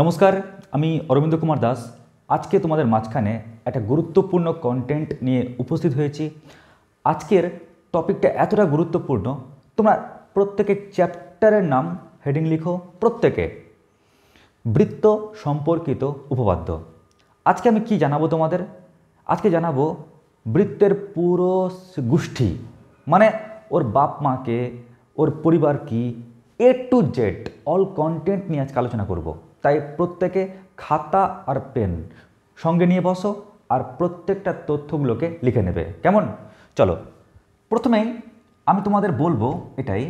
নমস্কার আমি অরবিন্দ কুমার দাস আজকে তোমাদের মাঝখানে একটা গুরুত্বপূর্ণ কন্টেন্ট নিয়ে উপস্থিত হয়েছি আজকের টপিকটা এতটা গুরুত্বপূর্ণ তোমরা প্রত্যেকে চ্যাপ্টারের নাম হেডিং লিখো প্রত্যেকে বৃত্ত সম্পর্কিত উপপাদ্য আজকে আমি কি জানাবো তোমাদের আজকে জানাবো বৃত্তের পুরো গোষ্ঠী মানে ওর বাপ মাকে ওর পরিবার কি A to Z all content নিয়ে আজকে আলোচনা করবো তাই প্রত্যেকে খাতা আর পেন সঙ্গে নিয়ে বসো আর প্রত্যেকটা তথ্যগুলোকে লিখে নেবে কেমন চলো প্রথমেই আমি তোমাদের বলবো এটাই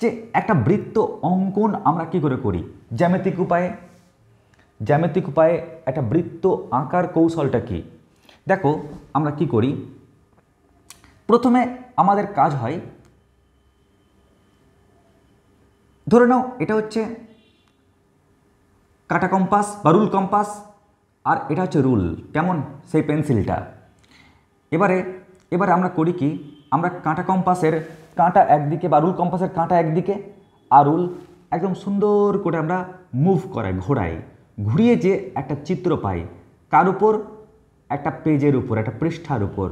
যে একটা বৃত্ত অঙ্কন আমরা কি করে করি জ্যামিতিক উপায়ে জ্যামিতিক উপায়ে একটা বৃত্ত আঁকার কৌশলটা কি দেখো আমরা কি করি প্রথমে আমাদের কাজ হয় ধরে নাও এটা হচ্ছে কাটা কম্পাস বা রুল কম্পাস আর এটা হচ্ছে রুল কেমন সেই পেন্সিলটা এবারে এবারে আমরা করি কি আমরা কাঁটা কম্পাসের কাঁটা একদিকে বা রুল কম্পাসের কাঁটা একদিকে আর রুল একদম সুন্দর করে আমরা মুভ করাই ঘোরাই ঘুরিয়ে যে একটা চিত্র পাই কার উপর একটা পেজের উপর একটা পৃষ্ঠার উপর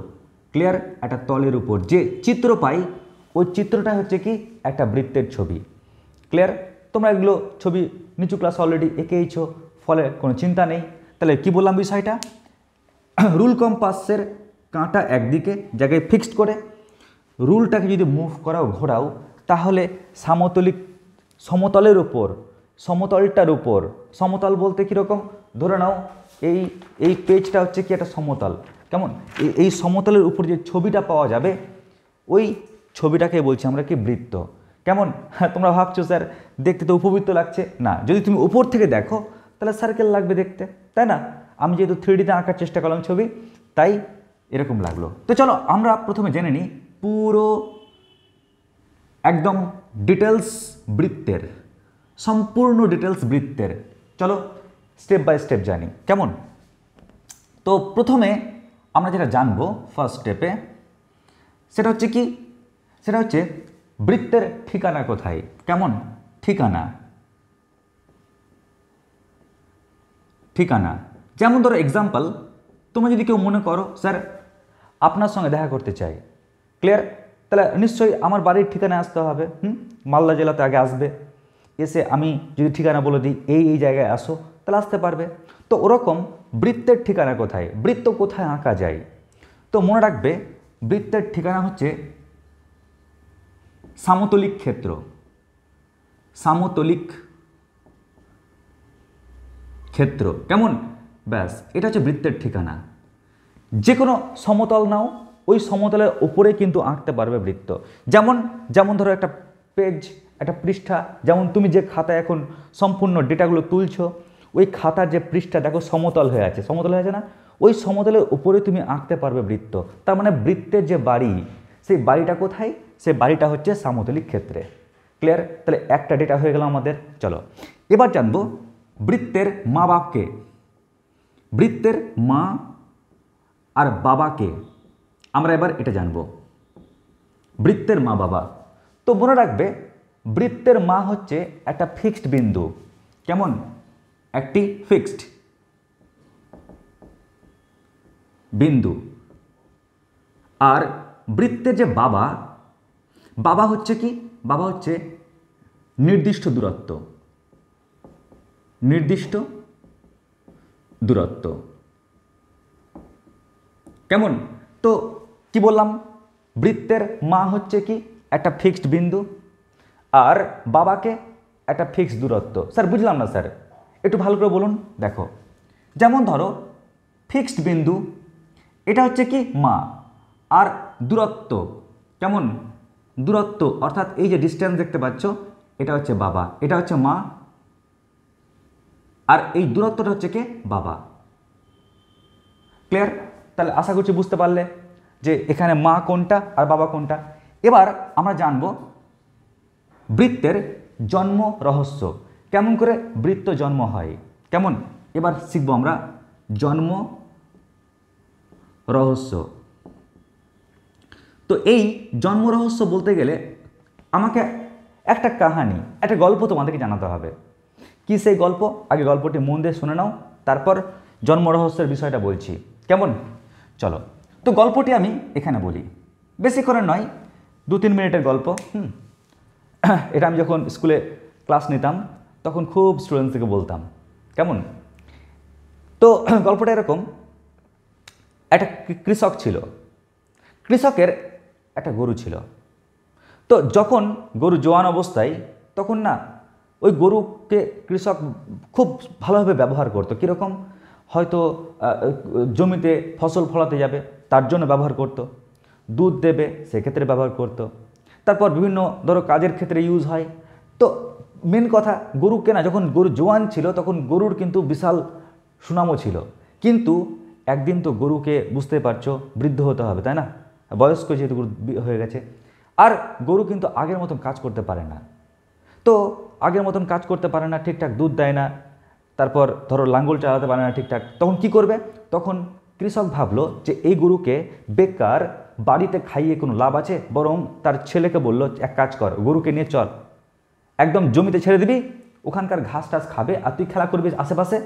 ক্লিয়ার একটা তলের উপর যে চিত্র পাই ওই চিত্রটা হচ্ছে কি একটা বৃত্তের ছবি ক্লিয়ার তোমরা এগুলো ছবি নিচু ক্লাস অলরেডি এঁকেইছ ফলে কোনো চিন্তা নেই তাহলে কি বললাম বিষয়টা রুল কম্পাসের কাঁটা একদিকে জায়গায় ফিক্সড করে রুলটাকে যদি মুভ করাও ঘোরাও তাহলে সামতলিক সমতলের ওপর সমতলটার উপর সমতল বলতে কীরকম ধরে নাও এই এই পেজটা হচ্ছে কি একটা সমতল কেমন এই সমতলের উপর যে ছবিটা পাওয়া যাবে ওই ছবিটাকে বলছি আমরা কি বৃত্ত কেমন হ্যাঁ, তোমরা ভাবছো স্যার দেখতে তো উপবৃত্ত লাগছে না যদি তুমি উপর থেকে দেখো তাহলে সার্কেল লাগবে দেখতে তাই না আমি যেহেতু থ্রিডিতে আঁকার চেষ্টা করলাম ছবি তাই এরকম লাগলো তো চলো আমরা প্রথমে জেনে নিই পুরো একদম ডিটেলস বৃত্তের সম্পূর্ণ ডিটেলস বৃত্তের চলো স্টেপ বাই স্টেপ জানি কেমন তো প্রথমে আমরা যেটা জানবো ফার্স্ট স্টেপে সেটা হচ্ছে কি সেটা হচ্ছে বৃত্তের ঠিকানা কোথায় কেমন ঠিকানা ঠিকানা যেমন ধরো এক্সাম্পল তুমি যদি কেউ মনে করো স্যার আপনার সঙ্গে দেখা করতে চাই ক্লিয়ার তাহলে নিশ্চয়ই আমার বাড়ির ঠিকানায় আসতে হবে হুম মালদা জেলাতে আগে আসবে এসে আমি যদি ঠিকানা বলে দিই এই এই জায়গায় আসো তাহলে আসতে পারবে তো ওরকম বৃত্তের ঠিকানা কোথায় বৃত্ত কোথায় আঁকা যায় তো মনে রাখবে বৃত্তের ঠিকানা হচ্ছে সামতলিক ক্ষেত্র সামতলিক ক্ষেত্র কেমন ব্যাস এটা হচ্ছে বৃত্তের ঠিকানা যে কোনো সমতল নাও ওই সমতলের ওপরে কিন্তু আঁকতে পারবে বৃত্ত যেমন যেমন ধরো একটা পেজ একটা পৃষ্ঠা যেমন তুমি যে খাতায় এখন সম্পূর্ণ ডেটাগুলো তুলছো ওই খাতার যে পৃষ্ঠা দেখো সমতল হয়ে আছে সমতল হয়ে আছে না ওই সমতলের ওপরে তুমি আঁকতে পারবে বৃত্ত তার মানে বৃত্তের যে বাড়ি সেই বাড়িটা কোথায় সে বাড়িটা হচ্ছে সামতলিক ক্ষেত্রে ক্লিয়ার তাহলে একটা ডেটা হয়ে গেল আমাদের চলো এবার জানবো বৃত্তের মা বাপকে বৃত্তের মা আর বাবাকে আমরা এবার এটা জানব বৃত্তের মা বাবা তো মনে রাখবে বৃত্তের মা হচ্ছে একটা ফিক্সড বিন্দু কেমন একটি ফিক্সড বিন্দু আর বৃত্তের যে বাবা বাবা হচ্ছে কি বাবা হচ্ছে নির্দিষ্ট দূরত্ব নির্দিষ্ট দূরত্ব কেমন তো কি বললাম বৃত্তের মা হচ্ছে কি একটা ফিক্সড বিন্দু আর বাবাকে একটা ফিক্সড দূরত্ব স্যার বুঝলাম না স্যার একটু ভালো করে বলুন দেখো যেমন ধরো ফিক্সড বিন্দু এটা হচ্ছে কি মা আর দূরত্ব কেমন দূরত্ব অর্থাৎ এই যে ডিস্ট্যান্স দেখতে পাচ্ছ এটা হচ্ছে বাবা এটা হচ্ছে মা আর এই দূরত্বটা হচ্ছে কে বাবা ক্লিয়ার তাহলে আশা করছি বুঝতে পারলে যে এখানে মা কোনটা আর বাবা কোনটা এবার আমরা জানব বৃত্তের জন্ম রহস্য কেমন করে বৃত্ত জন্ম হয় কেমন এবার শিখব আমরা জন্ম রহস্য তো এই জন্মরহস্য বলতে গেলে আমাকে একটা কাহানি একটা গল্প তোমাদেরকে জানাতে হবে কি সেই গল্প আগে গল্পটি মন দিয়ে শুনে নাও তারপর জন্মরহস্যের বিষয়টা বলছি কেমন চলো তো গল্পটি আমি এখানে বলি বেশিক্ষণের নয় দু তিন মিনিটের গল্প হুম এটা আমি যখন স্কুলে ক্লাস নিতাম তখন খুব স্টুডেন্টসদেরকে বলতাম কেমন তো গল্পটা এরকম একটা কৃষক ছিল কৃষকের একটা গরু ছিল তো যখন গরু জোয়ান অবস্থায় তখন না ওই গরুকে কৃষক খুব ভালোভাবে ব্যবহার করতো কীরকম হয়তো জমিতে ফসল ফলাতে যাবে তার জন্য ব্যবহার করত। দুধ দেবে সেক্ষেত্রে ব্যবহার করত। তারপর বিভিন্ন ধরো কাজের ক্ষেত্রে ইউজ হয় তো মেন কথা গরু কেনা যখন গরু জোয়ান ছিল তখন গরুর কিন্তু বিশাল সুনামও ছিল কিন্তু একদিন তো গরুকে বুঝতে পারছো বৃদ্ধ হতে হবে তাই না বয়স্ক যেহেতু গরু হয়ে গেছে আর গরু কিন্তু আগের মতন কাজ করতে পারে না তো আগের মতন কাজ করতে পারে না ঠিকঠাক দুধ দেয় না তারপর ধরো লাঙ্গল চালাতে পারে না ঠিকঠাক তখন কি করবে তখন কৃষক ভাবলো যে এই গরুকে বেকার বাড়িতে খাইয়ে কোনো লাভ আছে বরং তার ছেলেকে বলল এক কাজ কর গরুকে নিয়ে চল একদম জমিতে ছেড়ে দিবি ওখানকার ঘাস টাস খাবে আর তুই খেলা করবি আশেপাশে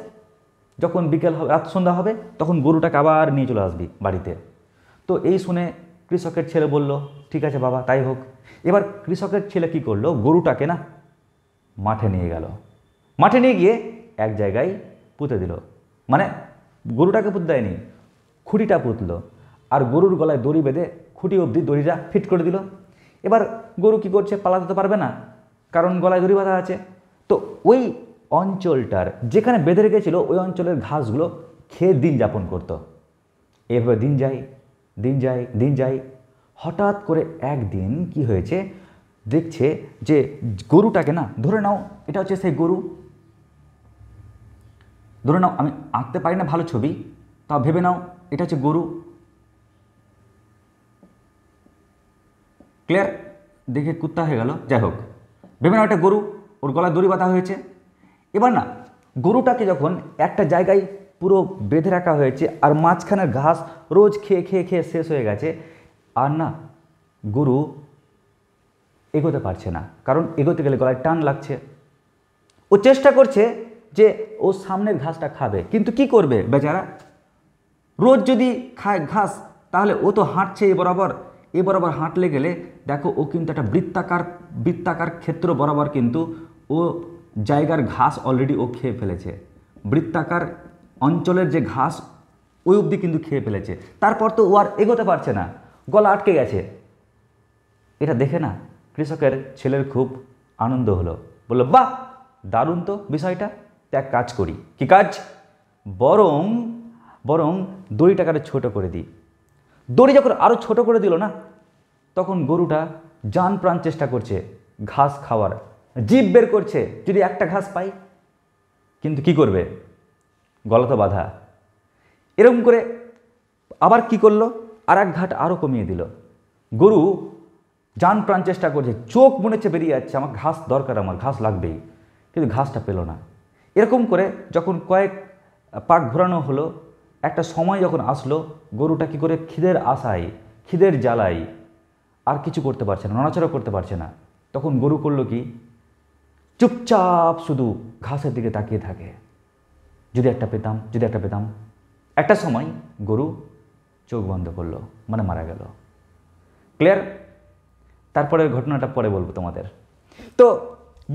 যখন বিকেল হবে রাত সন্ধ্যা হবে তখন গরুটাকে আবার নিয়ে চলে আসবি বাড়িতে তো এই শুনে কৃষকের ছেলে বলল ঠিক আছে বাবা তাই হোক এবার কৃষকের ছেলে কি করলো গরুটাকে না মাঠে নিয়ে গেল মাঠে নিয়ে গিয়ে এক জায়গায় পুঁতে দিল মানে গরুটাকে পুঁত দেয়নি খুঁটিটা পুঁতল আর গরুর গলায় দড়ি বেঁধে খুঁটি অবধি দড়িটা ফিট করে দিল এবার গরু কি করছে পালাতে তো পারবে না কারণ গলায় দড়ি বাঁধা আছে তো ওই অঞ্চলটার যেখানে বেঁধে রেখেছিল ওই অঞ্চলের ঘাসগুলো খেয়ে দিন যাপন করতো এভাবে দিন যায় দিন যায় দিন যায় হঠাৎ করে একদিন কি হয়েছে দেখছে যে গরুটাকে না ধরে নাও এটা হচ্ছে সেই গরু ধরে নাও আমি আঁকতে পারি না ভালো ছবি তা ভেবে নাও এটা হচ্ছে গরু ক্লিয়ার দেখে কুত্তা হয়ে গেল যাই হোক ভেবে নাও এটা গরু ওর গলায় দড়ি বাঁধা হয়েছে এবার না গরুটাকে যখন একটা জায়গায় পুরো বেঁধে রাখা হয়েছে আর মাঝখানের ঘাস রোজ খেয়ে খেয়ে খেয়ে শেষ হয়ে গেছে আর না গরু এগোতে পারছে না কারণ এগোতে গেলে গলায় টান লাগছে ও চেষ্টা করছে যে ও সামনের ঘাসটা খাবে কিন্তু কি করবে বেচারা রোজ যদি খায় ঘাস তাহলে ও তো হাঁটছে এ বরাবর এ বরাবর হাঁটলে গেলে দেখো ও কিন্তু একটা বৃত্তাকার বৃত্তাকার ক্ষেত্র বরাবর কিন্তু ও জায়গার ঘাস অলরেডি ও খেয়ে ফেলেছে বৃত্তাকার অঞ্চলের যে ঘাস ওই অবধি কিন্তু খেয়ে ফেলেছে তারপর তো ও আর এগোতে পারছে না গলা আটকে গেছে এটা দেখে না কৃষকের ছেলের খুব আনন্দ হলো বললো বাহ দারুণ তো বিষয়টা ত্যাগ কাজ করি কি কাজ বরং বরং দড়িটাকে ছোট করে দিই দড়ি যখন আরও ছোট করে দিল না তখন গরুটা যান প্রাণ চেষ্টা করছে ঘাস খাওয়ার জীব বের করছে যদি একটা ঘাস পাই কিন্তু কি করবে গলাতে বাধা এরকম করে আবার কি করলো আর এক ঘাট আরও কমিয়ে দিল গরু যান প্রাণ চেষ্টা করছে চোখ মনে বেরিয়ে যাচ্ছে আমার ঘাস দরকার আমার ঘাস লাগবেই কিন্তু ঘাসটা পেল না এরকম করে যখন কয়েক পাক ঘোরানো হলো একটা সময় যখন আসলো গরুটা কি করে খিদের আশায় খিদের জ্বালাই আর কিছু করতে পারছে না নড়াচড়া করতে পারছে না তখন গরু করলো কি চুপচাপ শুধু ঘাসের দিকে তাকিয়ে থাকে যদি একটা পেতাম যদি একটা পেতাম একটা সময় গরু চোখ বন্ধ করলো মানে মারা গেল ক্লিয়ার তারপরে ঘটনাটা পরে বলবো তোমাদের তো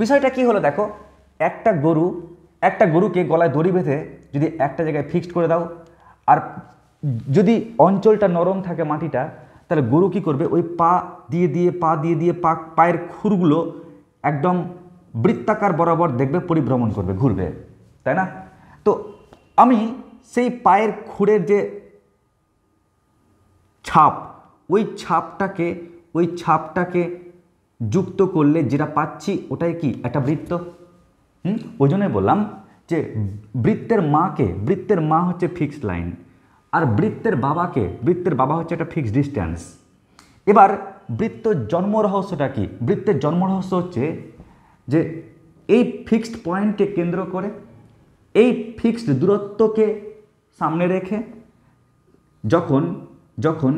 বিষয়টা কি হলো দেখো একটা গরু একটা গরুকে গলায় দড়ি বেঁধে যদি একটা জায়গায় ফিক্সড করে দাও আর যদি অঞ্চলটা নরম থাকে মাটিটা তাহলে গরু কি করবে ওই পা দিয়ে দিয়ে পা দিয়ে দিয়ে পা পায়ের খুরগুলো একদম বৃত্তাকার বরাবর দেখবে পরিভ্রমণ করবে ঘুরবে তাই না তো আমি সেই পায়ের খুঁড়ের যে ছাপ ওই ছাপটাকে ওই ছাপটাকে যুক্ত করলে যেটা পাচ্ছি ওটাই কি একটা বৃত্ত হুম ওই জন্যই বললাম যে বৃত্তের মাকে বৃত্তের মা হচ্ছে ফিক্সড লাইন আর বৃত্তের বাবাকে বৃত্তের বাবা হচ্ছে একটা ফিক্সড ডিস্ট্যান্স এবার বৃত্ত জন্ম রহস্যটা কি বৃত্তের জন্ম রহস্য হচ্ছে যে এই ফিক্সড পয়েন্টকে কেন্দ্র করে এই ফিক্সড দূরত্বকে সামনে রেখে যখন যখন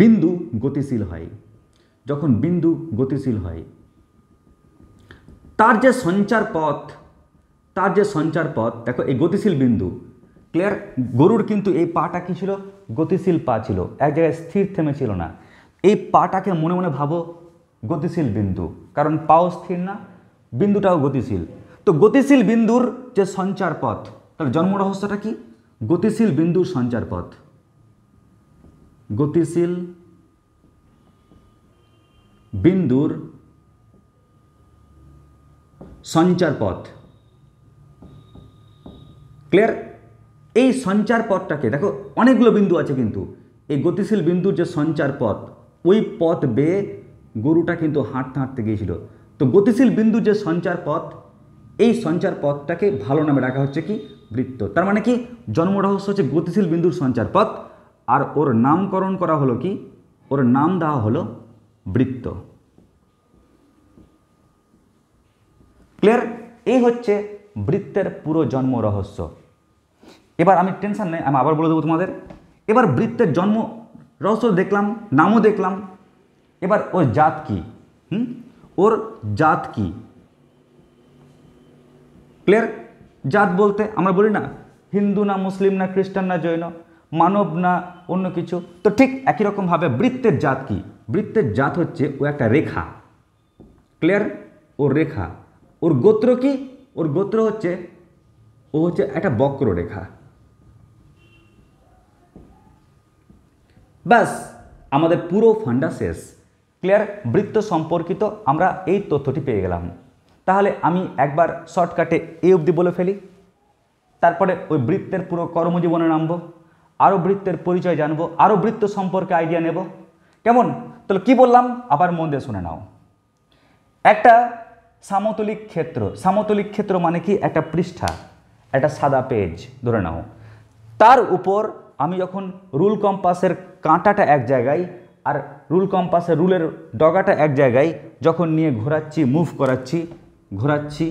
বিন্দু গতিশীল হয় যখন বিন্দু গতিশীল হয় তার যে সঞ্চার পথ তার যে সঞ্চার পথ দেখো এই গতিশীল বিন্দু ক্লিয়ার গরুর কিন্তু এই পাটা কী ছিল গতিশীল পা ছিল এক জায়গায় স্থির থেমে ছিল না এই পাটাকে মনে মনে ভাবো গতিশীল বিন্দু কারণ পাও স্থির না বিন্দুটাও গতিশীল তো গতিশীল বিন্দুর যে সঞ্চার পথ তার জন্ম রহস্যটা কি গতিশীল বিন্দুর সঞ্চার পথ গতিশীল বিন্দুর সঞ্চার পথ ক্লিয়ার এই সঞ্চার পথটাকে দেখো অনেকগুলো বিন্দু আছে কিন্তু এই গতিশীল বিন্দুর যে সঞ্চার পথ ওই পথ বেয়ে গরুটা কিন্তু হাঁটতে হাঁটতে গিয়েছিল তো গতিশীল বিন্দুর যে সঞ্চার পথ এই সঞ্চার পথটাকে ভালো নামে রাখা হচ্ছে কি বৃত্ত তার মানে কি জন্ম রহস্য হচ্ছে গতিশীল বিন্দুর সঞ্চার পথ আর ওর নামকরণ করা হলো কি ওর নাম দেওয়া হলো বৃত্ত ক্লিয়ার এই হচ্ছে বৃত্তের পুরো জন্ম রহস্য এবার আমি টেনশন নেই আমি আবার বলে দেবো তোমাদের এবার বৃত্তের জন্ম রহস্য দেখলাম নামও দেখলাম এবার ওর জাত কি হুম ওর জাত কি ক্লিয়ার জাত বলতে আমরা বলি না হিন্দু না মুসলিম না খ্রিস্টান না জৈন মানব না অন্য কিছু তো ঠিক একই রকমভাবে বৃত্তের জাত কি বৃত্তের জাত হচ্ছে ও একটা রেখা ক্লিয়ার ওর রেখা ওর গোত্র কি ওর গোত্র হচ্ছে ও হচ্ছে একটা বক্র রেখা ব্যাস আমাদের পুরো ফান্ডা শেষ ক্লিয়ার বৃত্ত সম্পর্কিত আমরা এই তথ্যটি পেয়ে গেলাম তাহলে আমি একবার শর্টকাটে এ অবধি বলে ফেলি তারপরে ওই বৃত্তের পুরো কর্মজীবনে নামবো আরও বৃত্তের পরিচয় জানবো আরও বৃত্ত সম্পর্কে আইডিয়া নেব কেমন তাহলে কি বললাম আবার মন দিয়ে শুনে নাও একটা সামতলিক ক্ষেত্র সামতলিক ক্ষেত্র মানে কি একটা পৃষ্ঠা একটা সাদা পেজ ধরে নাও তার উপর আমি যখন রুল কম্পাসের কাঁটাটা এক জায়গায় আর রুল কম্পাসের রুলের ডগাটা এক জায়গায় যখন নিয়ে ঘোরাচ্ছি মুভ করাচ্ছি ঘোরাচ্ছি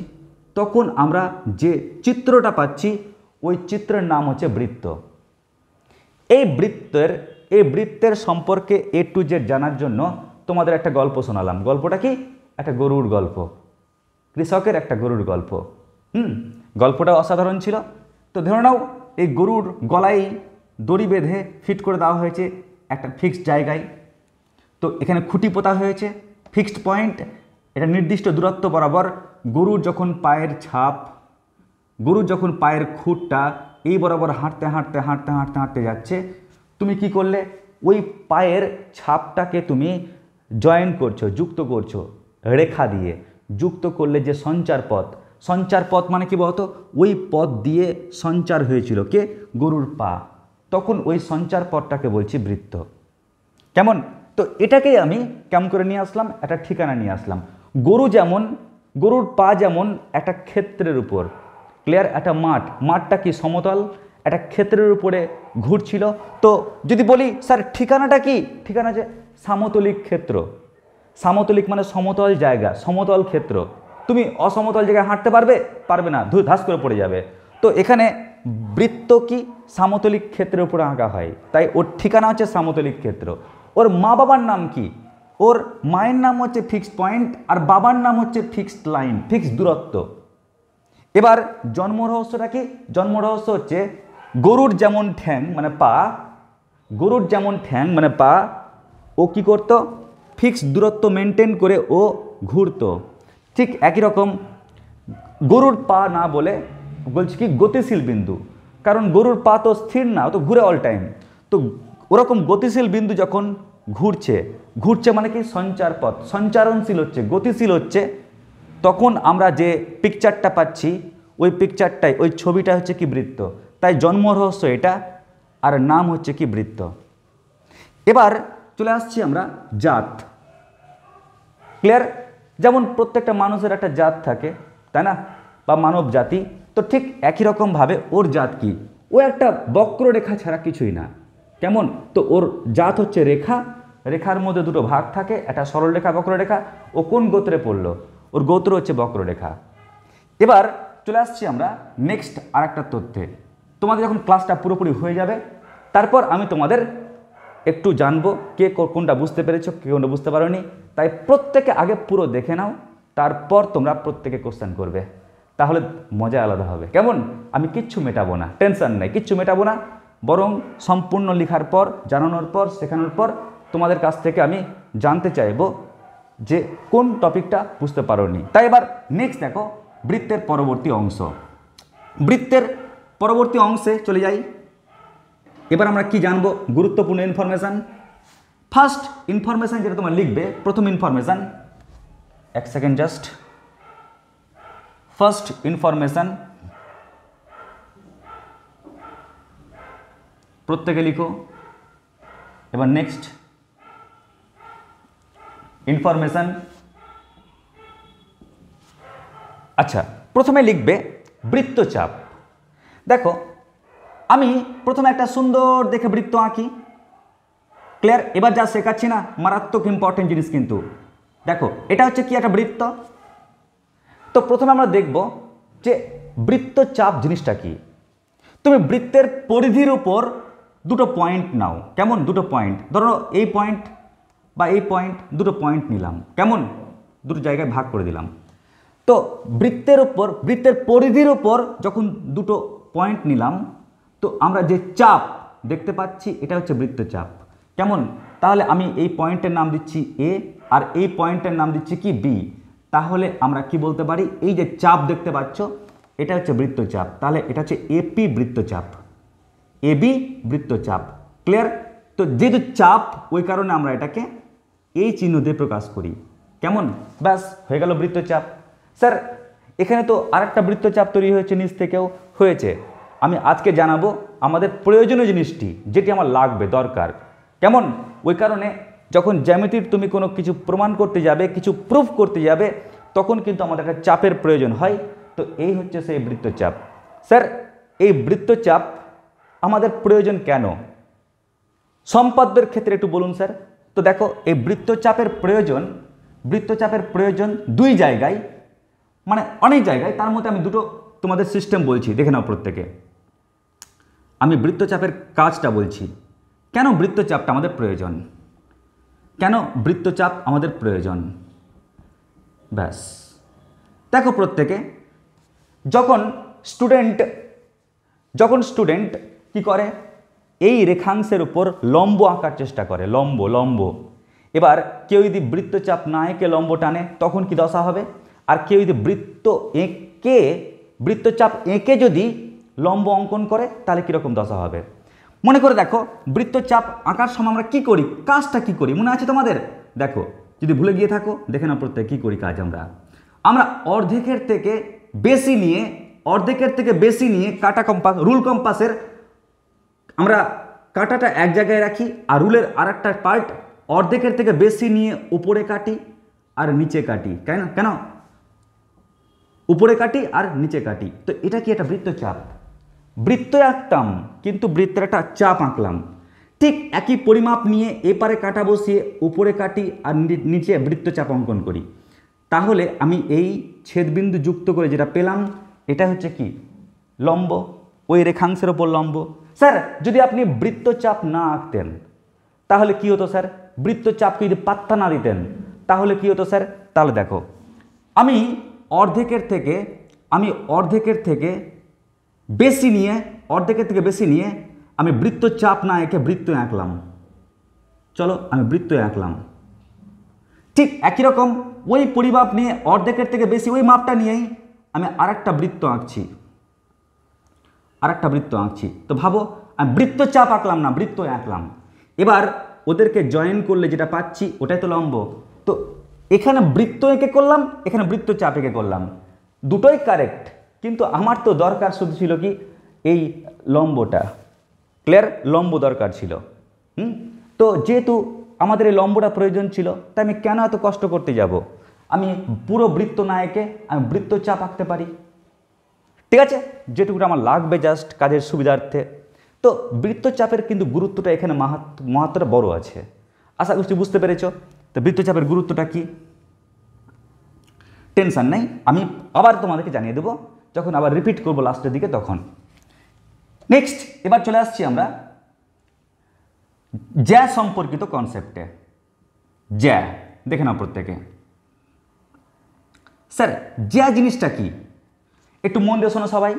তখন আমরা যে চিত্রটা পাচ্ছি ওই চিত্রের নাম হচ্ছে বৃত্ত এই বৃত্তের এই বৃত্তের সম্পর্কে এ টু জেড জানার জন্য তোমাদের একটা গল্প শোনালাম গল্পটা কি একটা গরুর গল্প কৃষকের একটা গরুর গল্প হুম গল্পটা অসাধারণ ছিল তো ধরে নাও এই গরুর গলায় দড়ি বেঁধে ফিট করে দেওয়া হয়েছে একটা ফিক্সড জায়গায় তো এখানে খুঁটি পোতা হয়েছে ফিক্সড পয়েন্ট এটা নির্দিষ্ট দূরত্ব বরাবর গরুর যখন পায়ের ছাপ গরুর যখন পায়ের খুঁটটা এই বরাবর হাঁটতে হাঁটতে হাঁটতে হাঁটতে হাঁটতে যাচ্ছে তুমি কি করলে ওই পায়ের ছাপটাকে তুমি জয়েন করছো যুক্ত করছো রেখা দিয়ে যুক্ত করলে যে সঞ্চার পথ সঞ্চার পথ মানে কি বলতো ওই পথ দিয়ে সঞ্চার হয়েছিল কে গরুর পা তখন ওই সঞ্চার পথটাকে বলছি বৃত্ত কেমন তো এটাকেই আমি কেমন করে নিয়ে আসলাম একটা ঠিকানা নিয়ে আসলাম গরু যেমন গরুর পা যেমন একটা ক্ষেত্রের উপর ক্লিয়ার একটা মাঠ মাঠটা কি সমতল একটা ক্ষেত্রের উপরে ঘুরছিল তো যদি বলি স্যার ঠিকানাটা কি ঠিকানা যে সামতলিক ক্ষেত্র সামতলিক মানে সমতল জায়গা সমতল ক্ষেত্র তুমি অসমতল জায়গায় হাঁটতে পারবে পারবে না ধু ধাস করে পড়ে যাবে তো এখানে বৃত্ত কি সামতলিক ক্ষেত্রের উপরে আঁকা হয় তাই ওর ঠিকানা হচ্ছে সামতলিক ক্ষেত্র ওর মা বাবার নাম কি ওর মায়ের নাম হচ্ছে ফিক্সড পয়েন্ট আর বাবার নাম হচ্ছে ফিক্সড লাইন ফিক্সড দূরত্ব এবার জন্ম রহস্যটা কি জন্ম রহস্য হচ্ছে গরুর যেমন ঠ্যাং মানে পা গরুর যেমন ঠ্যাং মানে পা ও কি করতো ফিক্সড দূরত্ব মেনটেন করে ও ঘুরতো ঠিক একই রকম গরুর পা না বলে বলছি কি গতিশীল বিন্দু কারণ গরুর পা তো স্থির না ও তো ঘুরে অল টাইম তো ওরকম গতিশীল বিন্দু যখন ঘুরছে ঘুরছে মানে কি সঞ্চার পথ সঞ্চারণশীল হচ্ছে গতিশীল হচ্ছে তখন আমরা যে পিকচারটা পাচ্ছি ওই পিকচারটাই ওই ছবিটা হচ্ছে কি বৃত্ত তাই জন্ম রহস্য এটা আর নাম হচ্ছে কি বৃত্ত এবার চলে আসছি আমরা জাত ক্লিয়ার যেমন প্রত্যেকটা মানুষের একটা জাত থাকে তাই না বা মানব জাতি তো ঠিক একই রকমভাবে ওর জাত কি ও একটা বক্ররেখা ছাড়া কিছুই না কেমন তো ওর জাত হচ্ছে রেখা রেখার মধ্যে দুটো ভাগ থাকে একটা সরলরেখা বক্ররেখা ও কোন গোত্রে পড়ল ওর গোত্র হচ্ছে বক্ররেখা এবার চলে আসছি আমরা নেক্সট আর একটা তথ্যে তোমাদের যখন ক্লাসটা পুরোপুরি হয়ে যাবে তারপর আমি তোমাদের একটু জানবো কে কোনটা বুঝতে পেরেছো কে কোনটা বুঝতে পারোনি তাই প্রত্যেকে আগে পুরো দেখে নাও তারপর তোমরা প্রত্যেকে কোশ্চেন করবে তাহলে মজা আলাদা হবে কেমন আমি কিচ্ছু মেটাবো না টেনশন নাই কিচ্ছু মেটাবো না বরং সম্পূর্ণ লেখার পর জানানোর পর শেখানোর পর তোমাদের কাছ থেকে আমি জানতে চাইব যে কোন টপিকটা বুঝতে পারোনি তাই এবার নেক্সট দেখো বৃত্তের পরবর্তী অংশ বৃত্তের পরবর্তী অংশে চলে যাই এবার আমরা কি জানবো গুরুত্বপূর্ণ ইনফরমেশান ফার্স্ট ইনফরমেশান যেটা তোমার লিখবে প্রথম ইনফরমেশান এক সেকেন্ড জাস্ট ফার্স্ট ইনফরমেশান প্রত্যেকে লিখো এবার নেক্সট ইনফরমেশান আচ্ছা প্রথমে লিখবে বৃত্তচাপ দেখো আমি প্রথমে একটা সুন্দর দেখে বৃত্ত আঁকি ক্লিয়ার এবার যা শেখাচ্ছি না মারাত্মক ইম্পর্টেন্ট জিনিস কিন্তু দেখো এটা হচ্ছে কি একটা বৃত্ত তো প্রথমে আমরা দেখব যে বৃত্তচাপ জিনিসটা কি তুমি বৃত্তের পরিধির উপর দুটো পয়েন্ট নাও কেমন দুটো পয়েন্ট ধরো এই পয়েন্ট বা এই পয়েন্ট দুটো পয়েন্ট নিলাম কেমন দুটো জায়গায় ভাগ করে দিলাম তো বৃত্তের ওপর বৃত্তের পরিধির ওপর যখন দুটো পয়েন্ট নিলাম তো আমরা যে চাপ দেখতে পাচ্ছি এটা হচ্ছে বৃত্তচাপ কেমন তাহলে আমি এই পয়েন্টের নাম দিচ্ছি এ আর এই পয়েন্টের নাম দিচ্ছি কি বি তাহলে আমরা কি বলতে পারি এই যে চাপ দেখতে পাচ্ছ এটা হচ্ছে বৃত্তচাপ তাহলে এটা হচ্ছে এপি বৃত্তচাপ এবি বৃত্তচাপ ক্লিয়ার তো যেহেতু চাপ ওই কারণে আমরা এটাকে এই চিহ্ন দিয়ে প্রকাশ করি কেমন ব্যাস হয়ে গেল বৃত্তচাপ স্যার এখানে তো আরেকটা বৃত্তচাপ তৈরি হয়েছে নিচ থেকেও হয়েছে আমি আজকে জানাবো আমাদের প্রয়োজনীয় জিনিসটি যেটি আমার লাগবে দরকার কেমন ওই কারণে যখন জ্যামিতির তুমি কোনো কিছু প্রমাণ করতে যাবে কিছু প্রুফ করতে যাবে তখন কিন্তু আমাদের একটা চাপের প্রয়োজন হয় তো এই হচ্ছে সেই বৃত্তচাপ স্যার এই বৃত্তচাপ আমাদের প্রয়োজন কেন সম্পাদ্যের ক্ষেত্রে একটু বলুন স্যার তো দেখো এই বৃত্তচাপের প্রয়োজন বৃত্তচাপের প্রয়োজন দুই জায়গায় মানে অনেক জায়গায় তার মধ্যে আমি দুটো তোমাদের সিস্টেম বলছি দেখে নাও প্রত্যেকে আমি বৃত্তচাপের কাজটা বলছি কেন বৃত্তচাপটা আমাদের প্রয়োজন কেন বৃত্তচাপ আমাদের প্রয়োজন ব্যাস দেখো প্রত্যেকে যখন স্টুডেন্ট যখন স্টুডেন্ট কি করে এই রেখাংশের উপর লম্ব আঁকার চেষ্টা করে লম্ব লম্ব এবার কেউ যদি বৃত্তচাপ না এঁকে লম্ব টানে তখন কি দশা হবে আর কেউ যদি বৃত্ত এঁকে বৃত্তচাপ এঁকে যদি লম্ব অঙ্কন করে তাহলে কীরকম দশা হবে মনে করে দেখো বৃত্তচাপ আঁকার সময় আমরা কি করি কাজটা কি করি মনে আছে তোমাদের দেখো যদি ভুলে গিয়ে থাকো দেখে না প্রত্যেক কী করি কাজ আমরা আমরা অর্ধেকের থেকে বেশি নিয়ে অর্ধেকের থেকে বেশি নিয়ে কাটা কম্পাস রুল কম্পাসের আমরা কাটাটা এক জায়গায় রাখি আর রুলের আর একটা পার্ট অর্ধেকের থেকে বেশি নিয়ে উপরে কাটি আর নিচে কাটি কেন কেন উপরে কাটি আর নিচে কাটি তো এটা কি একটা বৃত্তচাপ বৃত্ত আঁকতাম কিন্তু বৃত্তের একটা চাপ আঁকলাম ঠিক একই পরিমাপ নিয়ে এপারে কাটা বসিয়ে উপরে কাটি আর নিচে বৃত্তচাপ অঙ্কন করি তাহলে আমি এই ছেদবিন্দু যুক্ত করে যেটা পেলাম এটা হচ্ছে কি লম্ব ওই রেখাংশের ওপর লম্ব স্যার যদি আপনি বৃত্তচাপ না আঁকতেন তাহলে কী হতো স্যার বৃত্তচাপকে যদি পাত্তা না দিতেন তাহলে কী হতো স্যার তাহলে দেখো আমি অর্ধেকের থেকে আমি অর্ধেকের থেকে বেশি নিয়ে অর্ধেকের থেকে বেশি নিয়ে আমি বৃত্তচাপ না এঁকে বৃত্ত আঁকলাম চলো আমি বৃত্ত আঁকলাম ঠিক একই রকম ওই পরিমাপ নিয়ে অর্ধেকের থেকে বেশি ওই মাপটা নিয়েই আমি আরেকটা বৃত্ত আঁকছি আর একটা বৃত্ত আঁকছি তো ভাবো আমি বৃত্ত চাপ আঁকলাম না বৃত্ত আঁকলাম এবার ওদেরকে জয়েন করলে যেটা পাচ্ছি ওটাই তো লম্ব তো এখানে বৃত্ত এঁকে করলাম এখানে বৃত্ত চাপ এঁকে করলাম দুটোই কারেক্ট কিন্তু আমার তো দরকার শুধু ছিল কি এই লম্বটা ক্লিয়ার লম্ব দরকার ছিল হুম তো যেহেতু আমাদের এই লম্বটা প্রয়োজন ছিল তাই আমি কেন এত কষ্ট করতে যাব আমি পুরো বৃত্ত না এঁকে আমি বৃত্ত চাপ আঁকতে পারি ঠিক আছে যেটুকুটা আমার লাগবে জাস্ট কাজের সুবিধার্থে তো বৃত্তচাপের কিন্তু গুরুত্বটা এখানে মাহাত্মটা বড় আছে আশা করছি বুঝতে পেরেছ তো বৃত্তচাপের গুরুত্বটা কি টেনশান নেই আমি আবার তোমাদেরকে জানিয়ে দেবো যখন আবার রিপিট করব লাস্টের দিকে তখন নেক্সট এবার চলে আসছি আমরা জ্যা সম্পর্কিত কনসেপ্টে জ্যা দেখে নাও প্রত্যেকে স্যার জ্যা জিনিসটা কি একটু মন দিয়ে শোনো সবাই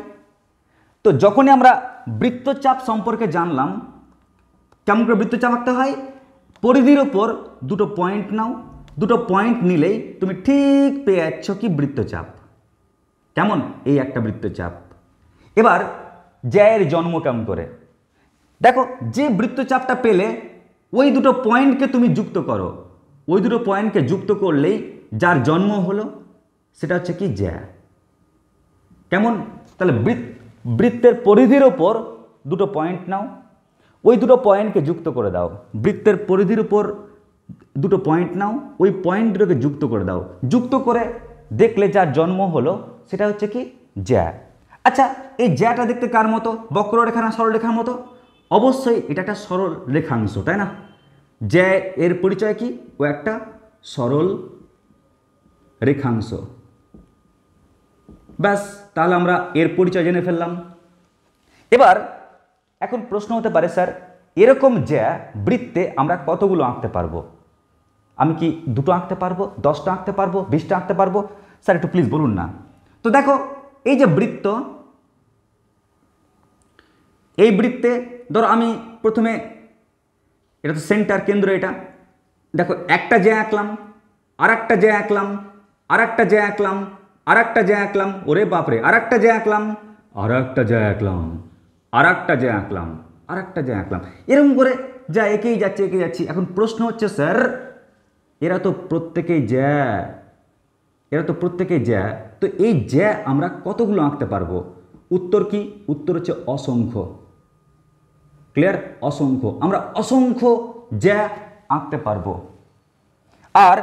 তো যখনই আমরা বৃত্তচাপ সম্পর্কে জানলাম কেমন করে বৃত্তচাপ আঁকতে হয় পরিধির ওপর দুটো পয়েন্ট নাও দুটো পয়েন্ট নিলেই তুমি ঠিক পেয়ে যাচ্ছ কি বৃত্তচাপ কেমন এই একটা বৃত্তচাপ এবার জয়ের জন্ম কেমন করে দেখো যে বৃত্তচাপটা পেলে ওই দুটো পয়েন্টকে তুমি যুক্ত করো ওই দুটো পয়েন্টকে যুক্ত করলেই যার জন্ম হলো সেটা হচ্ছে কি জ্যা কেমন তাহলে বৃত্তের পরিধির ওপর দুটো পয়েন্ট নাও ওই দুটো পয়েন্টকে যুক্ত করে দাও বৃত্তের পরিধির ওপর দুটো পয়েন্ট নাও ওই পয়েন্ট দুটোকে যুক্ত করে দাও যুক্ত করে দেখলে যার জন্ম হলো সেটা হচ্ছে কি জ্যা আচ্ছা এই জ্যাটা দেখতে কার মতো বক্ররেখা না সরলরেখার মতো অবশ্যই এটা একটা সরল রেখাংশ তাই না জ্যা এর পরিচয় কি ও একটা সরল রেখাংশ ব্যাস তাহলে আমরা এর পরিচয় জেনে ফেললাম এবার এখন প্রশ্ন হতে পারে স্যার এরকম যে বৃত্তে আমরা কতগুলো আঁকতে পারবো আমি কি দুটো আঁকতে পারবো দশটা আঁকতে পারবো বিশটা আঁকতে পারবো স্যার একটু প্লিজ বলুন না তো দেখো এই যে বৃত্ত এই বৃত্তে ধরো আমি প্রথমে এটা তো সেন্টার কেন্দ্র এটা দেখো একটা জ্যা আঁকলাম আর একটা জ্যা আঁকলাম আর একটা জ্যা আঁকলাম আর একটা যা আঁকলাম ওরে বাপরে আর একটা যা আঁকলাম আর একটা যা আঁকলাম আর একটা যা আঁকলাম আর একটা যা আঁকলাম এরকম করে যা একেই যাচ্ছে একেই যাচ্ছি এখন প্রশ্ন হচ্ছে স্যার এরা তো প্রত্যেকেই জ্যা এরা তো প্রত্যেকেই জ্যা তো এই জ্যা আমরা কতগুলো আঁকতে পারবো উত্তর কি উত্তর হচ্ছে অসংখ্য ক্লিয়ার অসংখ্য আমরা অসংখ্য জ্যা আঁকতে পারবো আর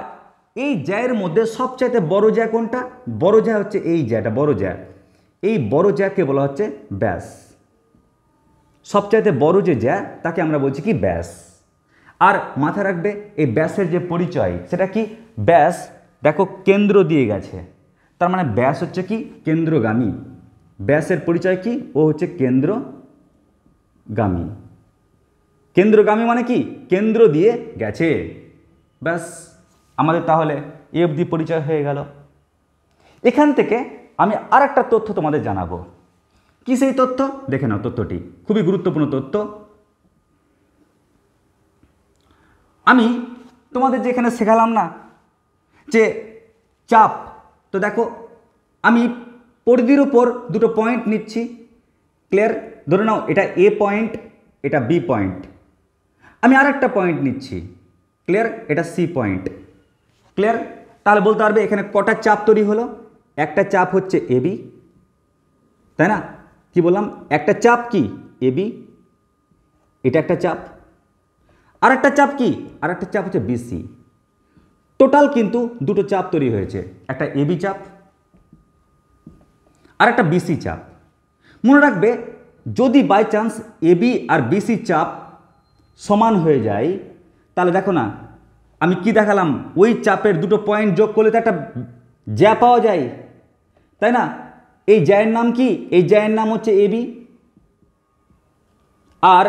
এই জ্যায়ের মধ্যে সবচাইতে বড় জ্যা কোনটা বড় জ্যা হচ্ছে এই জ্যাটা বড় জ্যা এই বড় জ্যাকে বলা হচ্ছে ব্যাস সবচাইতে বড় যে জ্যা তাকে আমরা বলছি কি ব্যাস আর মাথা রাখবে এই ব্যাসের যে পরিচয় সেটা কি ব্যাস দেখো কেন্দ্র দিয়ে গেছে তার মানে ব্যাস হচ্ছে কি কেন্দ্রগামী ব্যাসের পরিচয় কি ও হচ্ছে কেন্দ্রগামী কেন্দ্রগামী মানে কি কেন্দ্র দিয়ে গেছে ব্যাস আমাদের তাহলে এ ডি পরিচয় হয়ে গেল এখান থেকে আমি আর একটা তথ্য তোমাদের জানাবো কি সেই তথ্য দেখে নাও তথ্যটি খুবই গুরুত্বপূর্ণ তথ্য আমি তোমাদের যেখানে শেখালাম না যে চাপ তো দেখো আমি পর্দির উপর দুটো পয়েন্ট নিচ্ছি ক্লিয়ার ধরে নাও এটা এ পয়েন্ট এটা বি পয়েন্ট আমি আর একটা পয়েন্ট নিচ্ছি ক্লিয়ার এটা সি পয়েন্ট ক্লিয়ার তাহলে বলতে পারবে এখানে কটা চাপ তৈরি হলো একটা চাপ হচ্ছে এবি তাই না কি বললাম একটা চাপ কি এবি এটা একটা চাপ আর একটা চাপ কি আর একটা চাপ হচ্ছে বিসি টোটাল কিন্তু দুটো চাপ তৈরি হয়েছে একটা এবি চাপ আর একটা বিসি চাপ মনে রাখবে যদি বাই চান্স এবি আর বিসি চাপ সমান হয়ে যায় তাহলে দেখো না আমি কি দেখালাম ওই চাপের দুটো পয়েন্ট যোগ করলে তো একটা জ্যা পাওয়া যায় তাই না এই জ্যায়ের নাম কি এই জ্যায়ের নাম হচ্ছে এ বি আর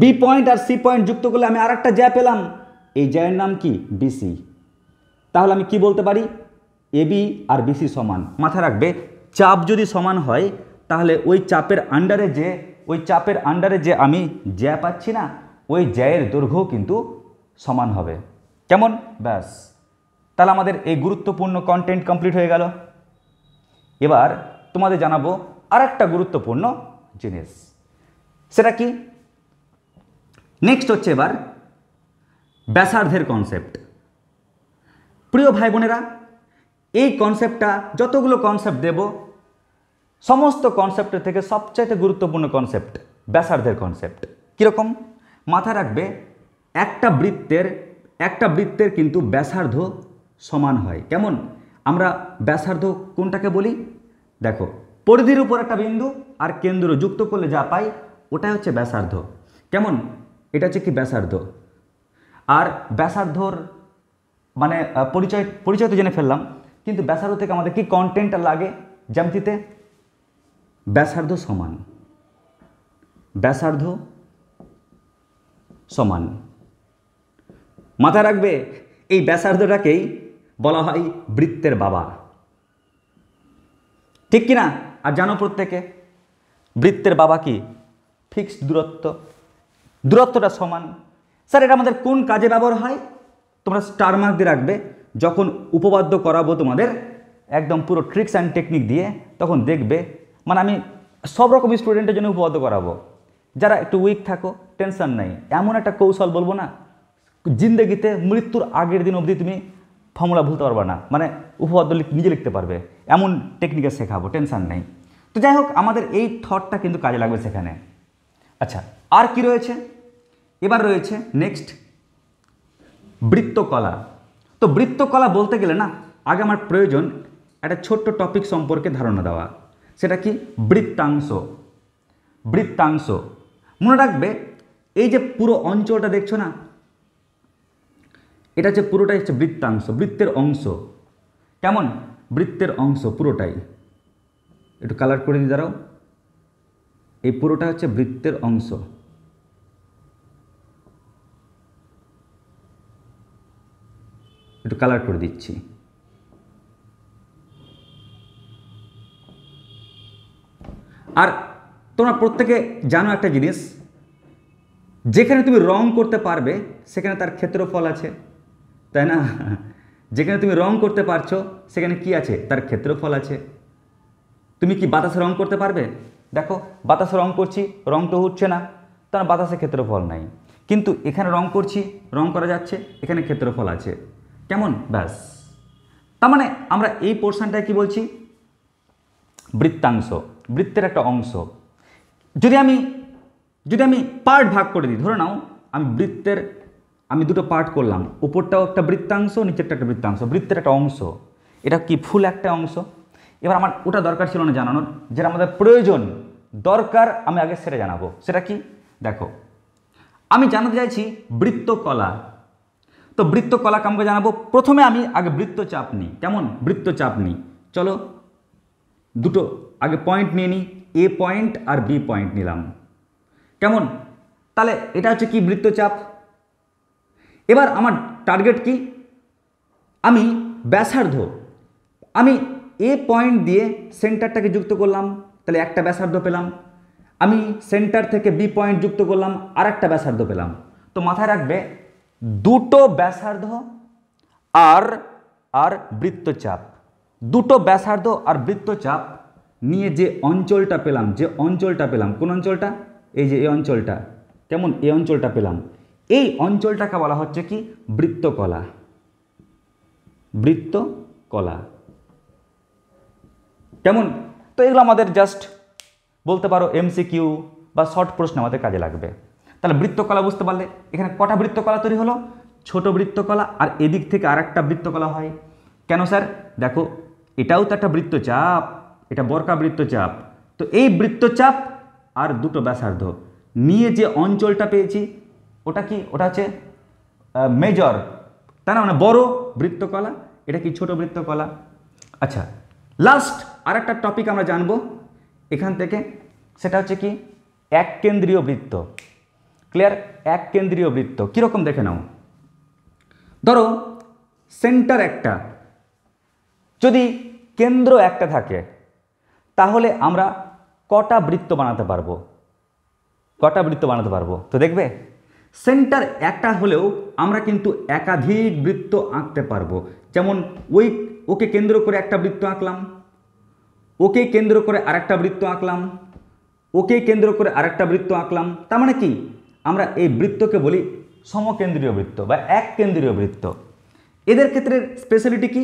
বি পয়েন্ট আর সি পয়েন্ট যুক্ত করলে আমি আর একটা জ্যা পেলাম এই জ্যায়ের নাম কি বিসি তাহলে আমি কি বলতে পারি এ বি আর বিসি সমান মাথা রাখবে চাপ যদি সমান হয় তাহলে ওই চাপের আন্ডারে যে ওই চাপের আন্ডারে যে আমি জ্যা পাচ্ছি না ওই জ্যায়ের দৈর্ঘ্য কিন্তু সমান হবে কেমন ব্যাস তাহলে আমাদের এই গুরুত্বপূর্ণ কন্টেন্ট কমপ্লিট হয়ে গেল এবার তোমাদের জানাবো আর একটা গুরুত্বপূর্ণ জিনিস সেটা কি নেক্সট হচ্ছে এবার ব্যাসার্ধের কনসেপ্ট প্রিয় ভাই বোনেরা এই কনসেপ্টটা যতগুলো কনসেপ্ট দেব সমস্ত কনসেপ্টের থেকে সবচাইতে গুরুত্বপূর্ণ কনসেপ্ট ব্যাসার্ধের কনসেপ্ট কীরকম মাথায় রাখবে একটা বৃত্তের একটা বৃত্তের কিন্তু ব্যাসার্ধ সমান হয় কেমন আমরা ব্যাসার্ধ কোনটাকে বলি দেখো পরিধির উপর একটা বিন্দু আর কেন্দ্র যুক্ত করলে যা পাই ওটাই হচ্ছে ব্যাসার্ধ কেমন এটা হচ্ছে কি ব্যাসার্ধ আর ব্যাসার্ধর মানে পরিচয় পরিচয় তো জেনে ফেললাম কিন্তু ব্যাসার্ধ থেকে আমাদের কি কন্টেন্ট লাগে জ্যামতিতে ব্যাসার্ধ সমান ব্যাসার্ধ সমান মাথা রাখবে এই ব্যাসার্ধটাকেই বলা হয় বৃত্তের বাবা ঠিক কিনা আর জানো প্রত্যেকে বৃত্তের বাবা কি ফিক্সড দূরত্ব দূরত্বটা সমান স্যার এটা আমাদের কোন কাজে ব্যবহার হয় তোমরা স্টার মার্ক দিয়ে রাখবে যখন উপবাদ্য করাবো তোমাদের একদম পুরো ট্রিক্স অ্যান্ড টেকনিক দিয়ে তখন দেখবে মানে আমি সব রকম স্টুডেন্টের জন্য উপবাদ্য করাবো যারা একটু উইক থাকো টেনশান নাই এমন একটা কৌশল বলবো না জিন্দগিতে মৃত্যুর আগের দিন অবধি তুমি ফর্মুলা ভুলতে পারবে না মানে উপপাদ্য নিজে লিখতে পারবে এমন টেকনিক্যাল শেখাবো টেনশান নেই তো যাই হোক আমাদের এই থটটা কিন্তু কাজে লাগবে সেখানে আচ্ছা আর কি রয়েছে এবার রয়েছে নেক্সট বৃত্তকলা তো বৃত্তকলা বলতে গেলে না আগে আমার প্রয়োজন একটা ছোট্ট টপিক সম্পর্কে ধারণা দেওয়া সেটা কি বৃত্তাংশ বৃত্তাংশ মনে রাখবে এই যে পুরো অঞ্চলটা দেখছো না এটা হচ্ছে পুরোটাই হচ্ছে বৃত্তাংশ বৃত্তের অংশ কেমন বৃত্তের অংশ পুরোটাই একটু কালার করে দিয়ে দাঁড়াও এই পুরোটা হচ্ছে বৃত্তের অংশ একটু কালার করে দিচ্ছি আর তোমরা প্রত্যেকে জানো একটা জিনিস যেখানে তুমি রং করতে পারবে সেখানে তার ক্ষেত্রফল আছে তাই না যেখানে তুমি রং করতে পারছো সেখানে কি আছে তার ক্ষেত্রফল আছে তুমি কি বাতাসে রং করতে পারবে দেখো বাতাসে রং করছি রং তো হচ্ছে না তার বাতাসে ক্ষেত্রফল নাই কিন্তু এখানে রং করছি রং করা যাচ্ছে এখানে ক্ষেত্রফল আছে কেমন ব্যাস তার মানে আমরা এই পোর্শনটায় কি বলছি বৃত্তাংশ বৃত্তের একটা অংশ যদি আমি যদি আমি পার্ট ভাগ করে দিই ধরে নাও আমি বৃত্তের আমি দুটো পার্ট করলাম উপরটাও একটা বৃত্তাংশ নিচেরটা একটা বৃত্তাংশ বৃত্তের একটা অংশ এটা কি ফুল একটা অংশ এবার আমার ওটা দরকার ছিল না জানানোর যেটা আমাদের প্রয়োজন দরকার আমি আগে সেটা জানাবো সেটা কি দেখো আমি জানাতে চাইছি বৃত্তকলা তো বৃত্তকলা কামকে জানাবো প্রথমে আমি আগে বৃত্তচাপ নিই কেমন বৃত্তচাপ নিই চলো দুটো আগে পয়েন্ট নিয়ে নিই এ পয়েন্ট আর বি পয়েন্ট নিলাম কেমন তাহলে এটা হচ্ছে কি বৃত্তচাপ এবার আমার টার্গেট কি আমি ব্যাসার্ধ আমি এ পয়েন্ট দিয়ে সেন্টারটাকে যুক্ত করলাম তাহলে একটা ব্যাসার্ধ পেলাম আমি সেন্টার থেকে বি পয়েন্ট যুক্ত করলাম আর একটা ব্যাসার্ধ পেলাম তো মাথায় রাখবে দুটো ব্যাসার্ধ আর আর বৃত্তচাপ দুটো ব্যাসার্ধ আর বৃত্তচাপ নিয়ে যে অঞ্চলটা পেলাম যে অঞ্চলটা পেলাম কোন অঞ্চলটা এই যে এই অঞ্চলটা কেমন এই অঞ্চলটা পেলাম এই অঞ্চলটাকে বলা হচ্ছে কি বৃত্তকলা বৃত্তকলা কেমন তো এগুলো আমাদের জাস্ট বলতে পারো এমসিকিউ বা শর্ট প্রশ্ন আমাদের কাজে লাগবে তাহলে বৃত্তকলা বুঝতে পারলে এখানে কটা বৃত্তকলা তৈরি হলো ছোট বৃত্তকলা আর এদিক থেকে আর একটা বৃত্তকলা হয় কেন স্যার দেখো এটাও তো একটা বৃত্তচাপ এটা বরকা বৃত্তচাপ তো এই বৃত্তচাপ আর দুটো ব্যাসার্ধ নিয়ে যে অঞ্চলটা পেয়েছি ওটা কি ওটা হচ্ছে মেজর তার মানে বড় বৃত্তকলা এটা কি ছোট বৃত্তকলা আচ্ছা লাস্ট আর একটা টপিক আমরা জানব এখান থেকে সেটা হচ্ছে কি এক কেন্দ্রীয় বৃত্ত ক্লিয়ার এক কেন্দ্রীয় বৃত্ত কীরকম দেখে নাও ধরো সেন্টার একটা যদি কেন্দ্র একটা থাকে তাহলে আমরা কটা বৃত্ত বানাতে পারবো কটা বৃত্ত বানাতে পারবো তো দেখবে সেন্টার একটা হলেও আমরা কিন্তু একাধিক বৃত্ত আঁকতে পারবো যেমন ওই ওকে কেন্দ্র করে একটা বৃত্ত আঁকলাম ওকে কেন্দ্র করে আরেকটা বৃত্ত আঁকলাম ওকে কেন্দ্র করে আরেকটা বৃত্ত আঁকলাম তার মানে কি আমরা এই বৃত্তকে বলি সমকেন্দ্রীয় বৃত্ত বা এক কেন্দ্রীয় বৃত্ত এদের ক্ষেত্রে স্পেশালিটি কি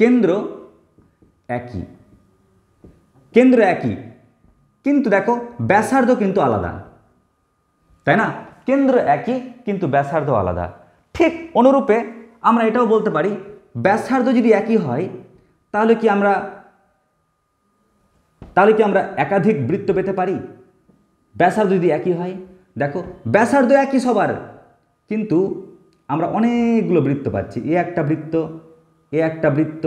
কেন্দ্র একই কেন্দ্র একই কিন্তু দেখো ব্যাসার্ধ কিন্তু আলাদা তাই না কেন্দ্র একই কিন্তু ব্যাসার্ধ আলাদা ঠিক অনুরূপে আমরা এটাও বলতে পারি ব্যাসার্ধ যদি একই হয় তাহলে কি আমরা তাহলে কি আমরা একাধিক বৃত্ত পেতে পারি ব্যাসার্ধ যদি একই হয় দেখো ব্যাসার্ধ একই সবার কিন্তু আমরা অনেকগুলো বৃত্ত পাচ্ছি এ একটা বৃত্ত এ একটা বৃত্ত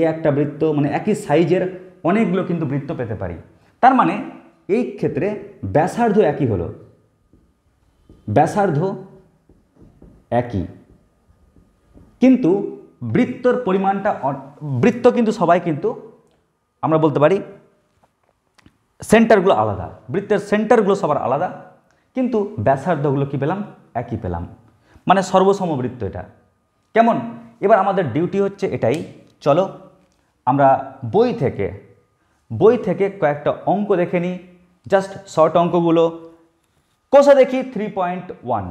এ একটা বৃত্ত মানে একই সাইজের অনেকগুলো কিন্তু বৃত্ত পেতে পারি তার মানে এই ক্ষেত্রে ব্যাসার্ধ একই হলো ব্যাসার্ধ একই কিন্তু বৃত্তর পরিমাণটা বৃত্ত কিন্তু সবাই কিন্তু আমরা বলতে পারি সেন্টারগুলো আলাদা বৃত্তের সেন্টারগুলো সবার আলাদা কিন্তু ব্যাসার্ধগুলো কি পেলাম একই পেলাম মানে সর্বসম বৃত্ত এটা কেমন এবার আমাদের ডিউটি হচ্ছে এটাই চলো আমরা বই থেকে বই থেকে কয়েকটা অঙ্ক দেখে নিই জাস্ট শর্ট অঙ্কগুলো কোষে দেখি থ্রি পয়েন্ট ওয়ান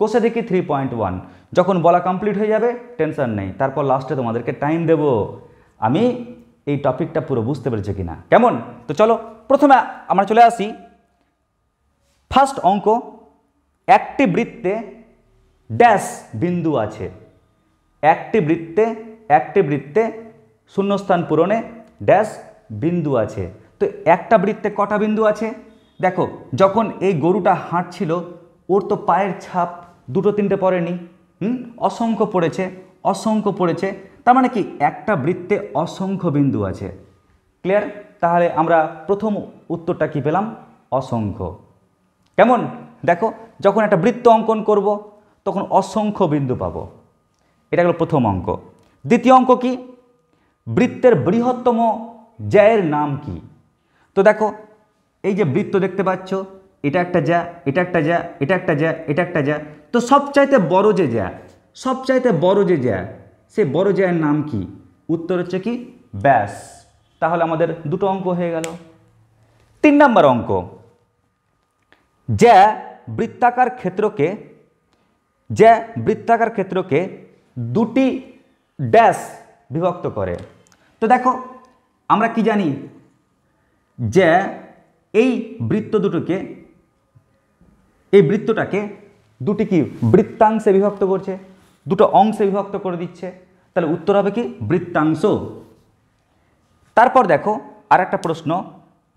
কোষে দেখি থ্রি পয়েন্ট ওয়ান যখন বলা কমপ্লিট হয়ে যাবে টেনশন নেই তারপর লাস্টে তোমাদেরকে টাইম দেব আমি এই টপিকটা পুরো বুঝতে পেরেছি কিনা কেমন তো চলো প্রথমে আমরা চলে আসি ফার্স্ট অঙ্ক একটি বৃত্তে ড্যাশ বিন্দু আছে একটি বৃত্তে একটি বৃত্তে শূন্যস্থান পূরণে ড্যাশ বিন্দু আছে তো একটা বৃত্তে কটা বিন্দু আছে দেখো যখন এই গরুটা হাঁটছিল ওর তো পায়ের ছাপ দুটো তিনটে পড়েনি হুম অসংখ্য পড়েছে অসংখ্য পড়েছে তার মানে কি একটা বৃত্তে অসংখ্য বিন্দু আছে ক্লিয়ার তাহলে আমরা প্রথম উত্তরটা কি পেলাম অসংখ্য কেমন দেখো যখন একটা বৃত্ত অঙ্কন করব তখন অসংখ্য বিন্দু পাবো এটা হলো প্রথম অঙ্ক দ্বিতীয় অঙ্ক কি বৃত্তের বৃহত্তম জ্যায়ের নাম কি তো দেখো এই যে বৃত্ত দেখতে পাচ্ছ এটা একটা জ্যা এটা একটা জ্যা এটা একটা জ্যা এটা একটা জ্যা তো সবচাইতে বড় যে জ্যা সবচাইতে বড় যে জ্যা সে বড় জ্যায়ের নাম কি উত্তর হচ্ছে কি ব্যাস তাহলে আমাদের দুটো অঙ্ক হয়ে গেল তিন নম্বর অঙ্ক জ্যা বৃত্তাকার ক্ষেত্রকে জ্যা বৃত্তাকার ক্ষেত্রকে দুটি ড্যাশ বিভক্ত করে তো দেখো আমরা কি জানি যে এই বৃত্ত দুটোকে এই বৃত্তটাকে দুটি কি বৃত্তাংশে বিভক্ত করছে দুটো অংশে বিভক্ত করে দিচ্ছে তাহলে উত্তর হবে কি বৃত্তাংশ তারপর দেখো আর একটা প্রশ্ন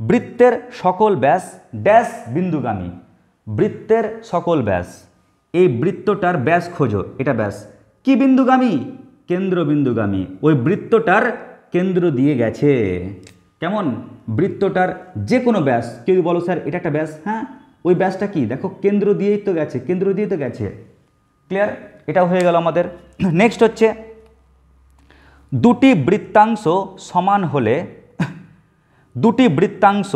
বৃত্তের সকল ব্যাস ড্যাশ বিন্দুগামী বৃত্তের সকল ব্যাস এই বৃত্তটার ব্যাস খোঁজো এটা ব্যাস কি বিন্দুগামী কেন্দ্রবিন্দুগামী ওই বৃত্তটার কেন্দ্র দিয়ে গেছে কেমন বৃত্তটার যে কোনো ব্যাস কেউ বলো স্যার এটা একটা ব্যাস হ্যাঁ ওই ব্যাসটা কি দেখো কেন্দ্র দিয়েই তো গেছে কেন্দ্র দিয়ে তো গেছে ক্লিয়ার এটা হয়ে গেল আমাদের নেক্সট হচ্ছে দুটি বৃত্তাংশ সমান হলে দুটি বৃত্তাংশ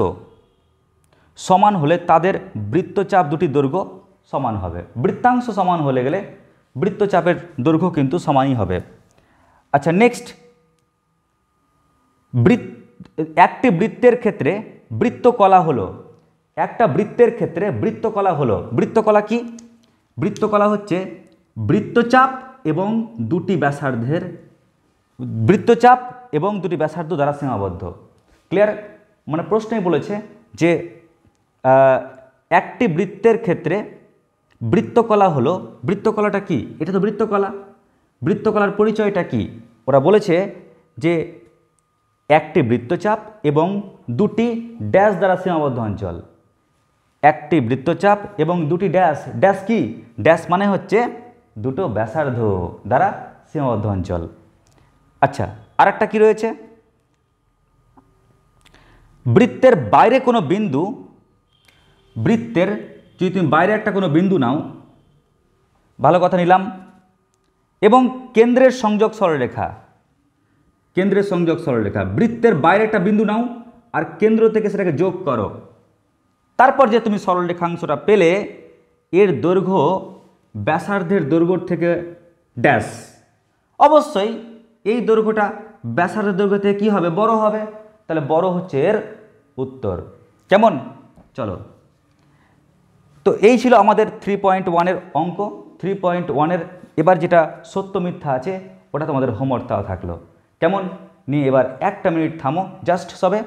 সমান হলে তাদের বৃত্তচাপ দুটি দৈর্ঘ্য সমান হবে বৃত্তাংশ সমান হলে গেলে বৃত্তচাপের দৈর্ঘ্য কিন্তু সমানই হবে আচ্ছা নেক্সট বৃত্ত একটি বৃত্তের ক্ষেত্রে বৃত্তকলা হলো একটা বৃত্তের ক্ষেত্রে বৃত্তকলা হলো বৃত্তকলা কি বৃত্তকলা হচ্ছে বৃত্তচাপ এবং দুটি ব্যাসার্ধের বৃত্তচাপ এবং দুটি ব্যাসার্ধ দ্বারা সীমাবদ্ধ ক্লিয়ার মানে প্রশ্নেই বলেছে যে একটি বৃত্তের ক্ষেত্রে বৃত্তকলা হলো বৃত্তকলাটা কি এটা তো বৃত্তকলা বৃত্তকলার পরিচয়টা কি ওরা বলেছে যে একটি বৃত্তচাপ এবং দুটি ড্যাশ দ্বারা সীমাবদ্ধ অঞ্চল একটি বৃত্তচাপ এবং দুটি ড্যাশ ড্যাশ কি ড্যাশ মানে হচ্ছে দুটো ব্যাসার্ধ দ্বারা সীমাবদ্ধ অঞ্চল আচ্ছা আর একটা কি রয়েছে বৃত্তের বাইরে কোনো বিন্দু বৃত্তের যদি তুমি বাইরে একটা কোনো বিন্দু নাও ভালো কথা নিলাম এবং কেন্দ্রের সংযোগ সরলরেখা কেন্দ্রের সংযোগ সরলরেখা বৃত্তের বাইরে একটা বিন্দু নাও আর কেন্দ্র থেকে সেটাকে যোগ করো তারপর যে তুমি সরলরেখাংশটা পেলে এর দৈর্ঘ্য ব্যাসার্ধের দৈর্ঘ্যর থেকে ড্যাশ অবশ্যই এই দৈর্ঘ্যটা ব্যাসার্ধের দৈর্ঘ্য থেকে কী হবে বড় হবে তাহলে বড় হচ্ছে এর উত্তর কেমন চলো তো এই ছিল আমাদের থ্রি পয়েন্ট ওয়ানের অঙ্ক থ্রি পয়েন্ট ওয়ানের এবার যেটা সত্য মিথ্যা আছে ওটা তোমাদের হোমওয়ার্ক থাকলো কেমন নিয়ে এবার একটা মিনিট থামো জাস্ট সবে